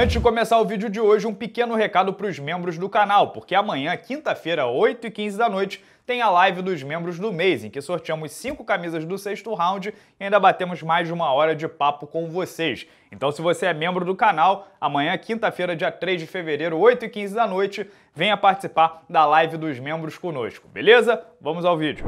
Antes de começar o vídeo de hoje, um pequeno recado para os membros do canal, porque amanhã, quinta-feira, 8h15 da noite, tem a live dos membros do mês, em que sorteamos cinco camisas do sexto round e ainda batemos mais de uma hora de papo com vocês. Então, se você é membro do canal, amanhã, quinta-feira, dia 3 de fevereiro, 8h15 da noite, venha participar da live dos membros conosco, beleza? Vamos ao vídeo.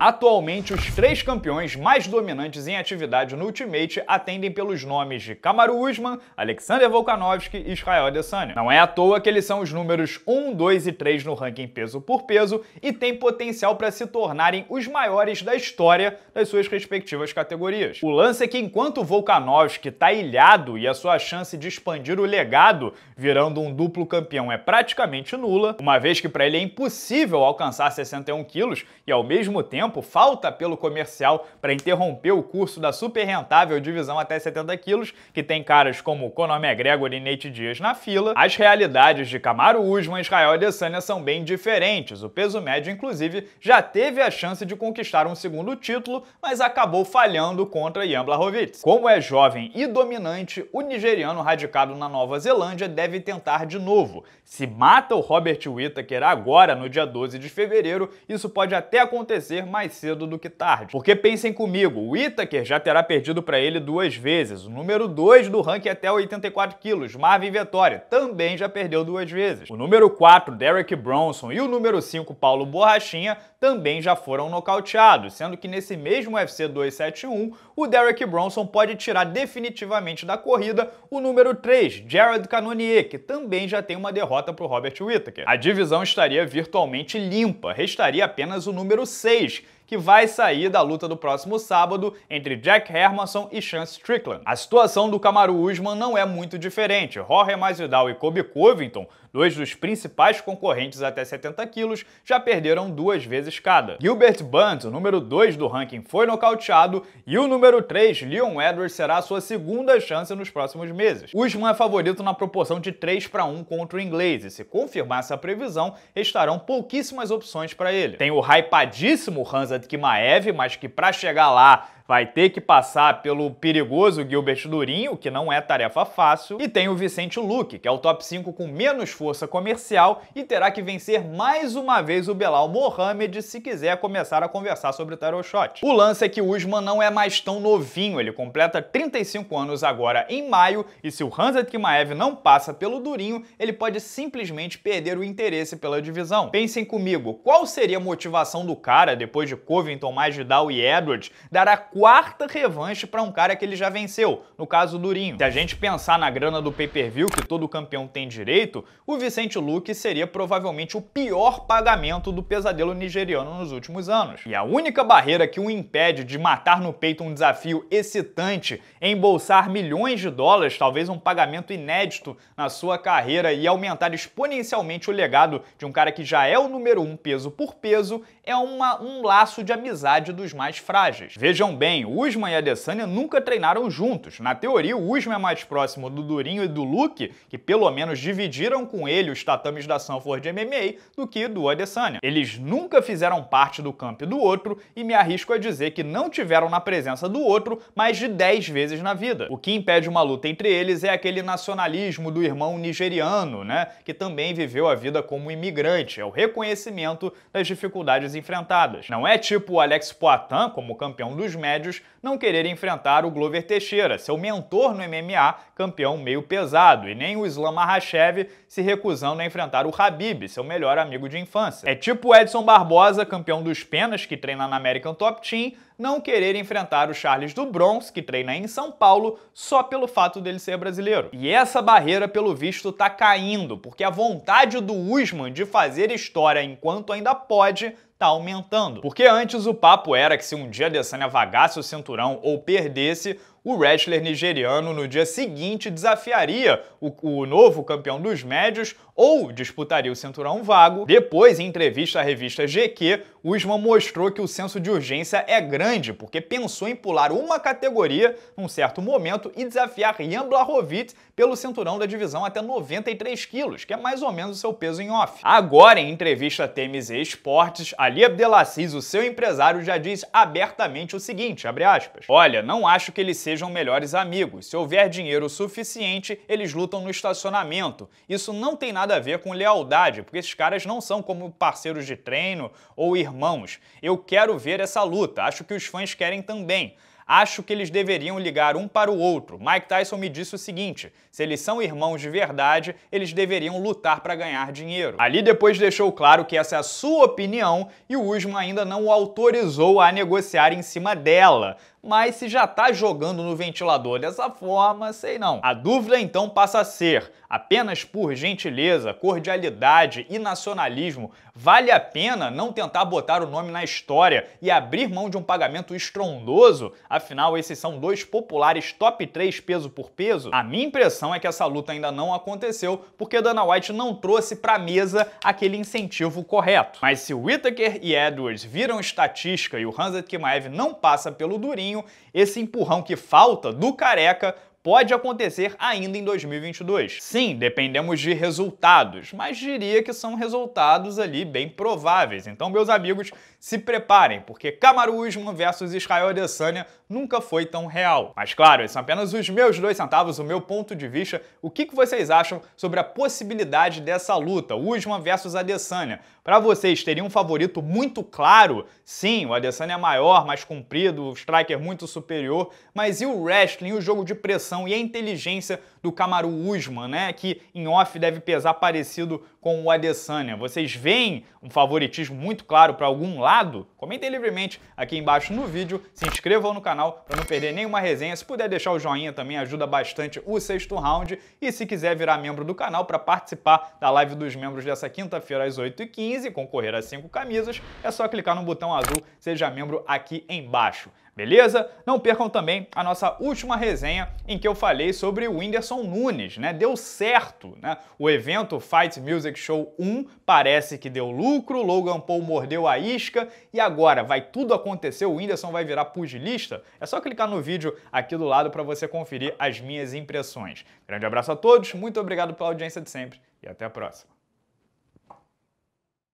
Atualmente, os três campeões mais dominantes em atividade no Ultimate atendem pelos nomes de Kamaru Usman, Alexander Volkanovski e Israel Adesanya. Não é à toa que eles são os números 1, 2 e 3 no ranking peso por peso e têm potencial para se tornarem os maiores da história das suas respectivas categorias. O lance é que enquanto Volkanovski está ilhado e a sua chance de expandir o legado virando um duplo campeão é praticamente nula, uma vez que para ele é impossível alcançar 61 quilos e ao mesmo tempo tempo falta pelo comercial para interromper o curso da super rentável divisão até 70 quilos, que tem caras como Konami Gregory e Nate Diaz na fila, as realidades de Camaro Usman, Israel Adesanya são bem diferentes. O peso médio, inclusive, já teve a chance de conquistar um segundo título, mas acabou falhando contra Ian Blachowicz. Como é jovem e dominante, o nigeriano radicado na Nova Zelândia deve tentar de novo. Se mata o Robert Whittaker agora, no dia 12 de fevereiro, isso pode até acontecer, mas mais cedo do que tarde. Porque pensem comigo, o Itaker já terá perdido para ele duas vezes. O número 2 do ranking é até 84 quilos, Marvin Vettori, também já perdeu duas vezes. O número 4, Derek Bronson, e o número 5, Paulo Borrachinha, também já foram nocauteados, sendo que nesse mesmo UFC 271, o Derek Bronson pode tirar definitivamente da corrida o número 3, Jared Cannonier, que também já tem uma derrota para o Robert Whittaker. A divisão estaria virtualmente limpa, restaria apenas o número 6, que vai sair da luta do próximo sábado entre Jack Hermanson e Chance Strickland. A situação do Kamaru Usman não é muito diferente. Jorge Masvidal e Kobe Covington, dois dos principais concorrentes até 70 quilos, já perderam duas vezes cada. Gilbert Burns, o número 2 do ranking, foi nocauteado e o número 3, Leon Edwards, será a sua segunda chance nos próximos meses. Usman é favorito na proporção de 3 para 1 contra o inglês e se confirmar essa previsão, restarão pouquíssimas opções para ele. Tem o hypadíssimo Hansa Tkmaev, mas que para chegar lá vai ter que passar pelo perigoso Gilbert Durinho, que não é tarefa fácil, e tem o Vicente Luque, que é o top 5 com menos força comercial e terá que vencer mais uma vez o Belal Mohamed se quiser começar a conversar sobre o tarot shot. O lance é que o Usman não é mais tão novinho, ele completa 35 anos agora em maio e se o Hanzat Kimaev não passa pelo Durinho, ele pode simplesmente perder o interesse pela divisão. Pensem comigo, qual seria a motivação do cara depois de Covington, Masvidal e Edwards dar a quarta revanche para um cara que ele já venceu, no caso Durinho. Se a gente pensar na grana do pay-per-view que todo campeão tem direito, o Vicente Luque seria provavelmente o pior pagamento do pesadelo nigeriano nos últimos anos. E a única barreira que o impede de matar no peito um desafio excitante, embolsar milhões de dólares, talvez um pagamento inédito na sua carreira e aumentar exponencialmente o legado de um cara que já é o número um peso por peso, é uma, um laço de amizade dos mais frágeis. Vejam bem, Usman e Adesanya nunca treinaram juntos. Na teoria, o Usman é mais próximo do Durinho e do Luke, que pelo menos dividiram com ele os tatames da Sanford MMA, do que do Adesanya. Eles nunca fizeram parte do camp do outro e me arrisco a dizer que não tiveram na presença do outro mais de 10 vezes na vida. O que impede uma luta entre eles é aquele nacionalismo do irmão nigeriano, né, que também viveu a vida como imigrante, é o reconhecimento das dificuldades enfrentadas. Não é tipo o Alex Poitin, como campeão dos médicos, médios não querer enfrentar o Glover Teixeira, seu mentor no MMA, campeão meio pesado, e nem o Islam Makhachev se recusando a enfrentar o Habib, seu melhor amigo de infância. É tipo o Edson Barbosa, campeão dos penas, que treina na American Top Team, não querer enfrentar o Charles do Bronx, que treina em São Paulo, só pelo fato dele ser brasileiro. E essa barreira, pelo visto, tá caindo, porque a vontade do Usman de fazer história enquanto ainda pode tá aumentando. Porque antes o papo era que se um dia Adesanya vagasse o cinturão ou perdesse, o wrestler nigeriano no dia seguinte desafiaria o, o novo campeão dos médios ou disputaria o cinturão vago. Depois, em entrevista à revista GQ, Usman mostrou que o senso de urgência é grande, porque pensou em pular uma categoria num certo momento e desafiar Jan Blachowicz pelo cinturão da divisão até 93 quilos, que é mais ou menos o seu peso em off. Agora, em entrevista à TMZ Esportes, Ali Abdelaziz, o seu empresário, já diz abertamente o seguinte, abre aspas, Olha, não acho que ele seja sejam melhores amigos. Se houver dinheiro suficiente, eles lutam no estacionamento. Isso não tem nada a ver com lealdade, porque esses caras não são como parceiros de treino ou irmãos. Eu quero ver essa luta, acho que os fãs querem também. Acho que eles deveriam ligar um para o outro. Mike Tyson me disse o seguinte: se eles são irmãos de verdade, eles deveriam lutar para ganhar dinheiro. Ali depois deixou claro que essa é a sua opinião e o Usman ainda não o autorizou a negociar em cima dela mas se já está jogando no ventilador dessa forma, sei não. A dúvida então passa a ser: apenas por gentileza, cordialidade e nacionalismo, vale a pena não tentar botar o nome na história e abrir mão de um pagamento estrondoso? Afinal, esses são dois populares top 3 peso por peso. A minha impressão é que essa luta ainda não aconteceu porque Dana White não trouxe para mesa aquele incentivo correto. Mas se Whittaker e Edwards viram estatística e o Hansa Kimaev não passa pelo Durin, pouquinho esse empurrão que falta do Careca pode acontecer ainda em 2022. Sim, dependemos de resultados, mas diria que são resultados ali bem prováveis. Então, meus amigos, se preparem, porque Kamaru Usman versus Israel Adesanya nunca foi tão real. Mas claro, esses são apenas os meus dois centavos, o meu ponto de vista. O que, que vocês acham sobre a possibilidade dessa luta, Usman versus Adesanya? Para vocês, teria um favorito muito claro? Sim, o Adesanya é maior, mais comprido, o striker muito superior, mas e o wrestling, o jogo de pressão? e a inteligência do Kamaru Usman, né, que em off deve pesar parecido com o Adesanya. Vocês veem um favoritismo muito claro para algum lado? Comentem livremente aqui embaixo no vídeo, se inscrevam no canal para não perder nenhuma resenha. Se puder deixar o joinha também ajuda bastante o sexto round e se quiser virar membro do canal para participar da live dos membros dessa quinta-feira às 8h15 concorrer às cinco camisas, é só clicar no botão azul Seja Membro aqui embaixo. Beleza? Não percam também a nossa última resenha em que eu falei sobre o Whindersson Nunes, né? Deu certo, né? O evento Fight Music Show 1 parece que deu lucro, Logan Paul mordeu a isca e agora vai tudo acontecer, o Whindersson vai virar pugilista? É só clicar no vídeo aqui do lado para você conferir as minhas impressões. Grande abraço a todos, muito obrigado pela audiência de sempre e até a próxima.